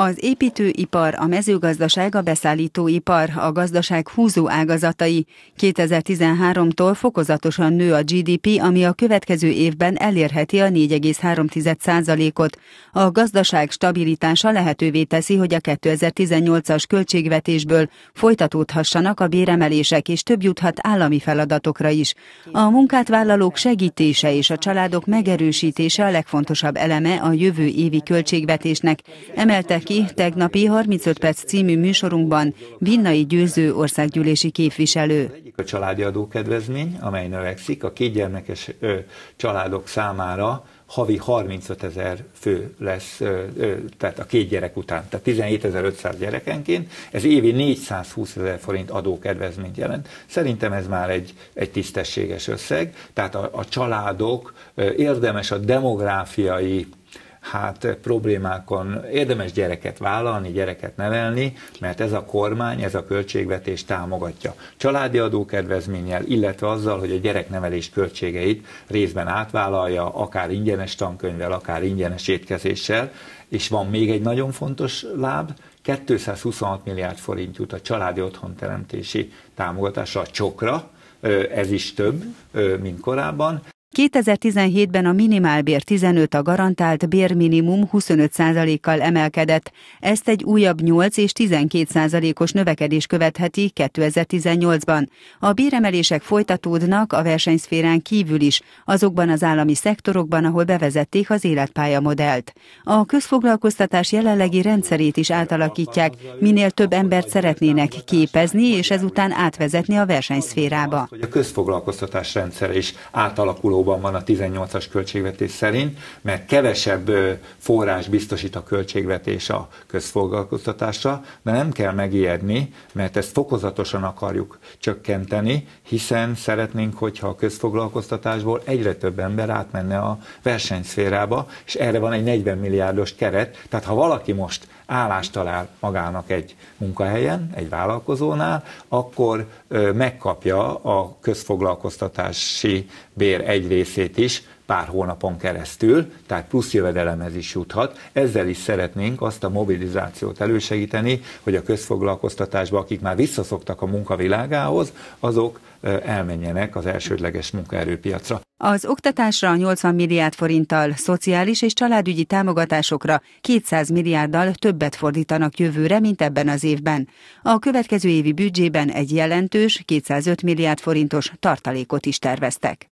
Az építőipar, a mezőgazdaság, a beszállítóipar, a gazdaság húzó ágazatai. 2013-tól fokozatosan nő a GDP, ami a következő évben elérheti a 4,3%-ot. A gazdaság stabilitása lehetővé teszi, hogy a 2018-as költségvetésből folytatódhassanak a béremelések, és több juthat állami feladatokra is. A vállalók segítése és a családok megerősítése a legfontosabb eleme a jövő évi költségvetésnek. Emeltek ki tegnapi 35 perc című műsorunkban Vinnai Győző országgyűlési képviselő. a családi adókedvezmény, amely növekszik a kétgyermekes családok számára havi 35 ezer fő lesz, tehát a két gyerek után, tehát 17.500 gyerekenként, ez évi 420 ezer forint adókedvezményt jelent. Szerintem ez már egy, egy tisztességes összeg, tehát a, a családok érdemes a demográfiai hát eh, problémákon érdemes gyereket vállalni, gyereket nevelni, mert ez a kormány, ez a költségvetés támogatja. Családi adókedvezménnyel, illetve azzal, hogy a gyereknevelés költségeit részben átvállalja, akár ingyenes tankönyvvel, akár ingyenes étkezéssel, és van még egy nagyon fontos láb, 226 milliárd forint jut a családi teremtési támogatásra a csokra, ez is több, mint korábban. 2017-ben a minimálbér 15, a garantált bérminimum 25%-kal emelkedett. Ezt egy újabb 8 és 12%-os növekedés követheti 2018-ban. A béremelések folytatódnak a versenyszférán kívül is, azokban az állami szektorokban, ahol bevezették az életpálya modellt. A közfoglalkoztatás jelenlegi rendszerét is átalakítják, minél több embert szeretnének képezni, és ezután átvezetni a versenyszférába. A közfoglalkoztatás rendszere is átalakuló millióban van a 18-as költségvetés szerint, mert kevesebb forrás biztosít a költségvetés a közfoglalkoztatásra, de nem kell megijedni, mert ezt fokozatosan akarjuk csökkenteni, hiszen szeretnénk, hogyha a közfoglalkoztatásból egyre több ember átmenne a versenyszférába, és erre van egy 40 milliárdos keret, tehát ha valaki most állást talál magának egy munkahelyen, egy vállalkozónál, akkor megkapja a közfoglalkoztatási bér egy egy részét is pár hónapon keresztül, tehát plusz jövedelemhez is juthat. Ezzel is szeretnénk azt a mobilizációt elősegíteni, hogy a közfoglalkoztatásba, akik már visszaszoktak a munkavilágához, azok elmenjenek az elsődleges munkaerőpiacra. Az oktatásra 80 milliárd forinttal, szociális és családügyi támogatásokra 200 milliárddal többet fordítanak jövőre, mint ebben az évben. A következő évi büdzsében egy jelentős 205 milliárd forintos tartalékot is terveztek.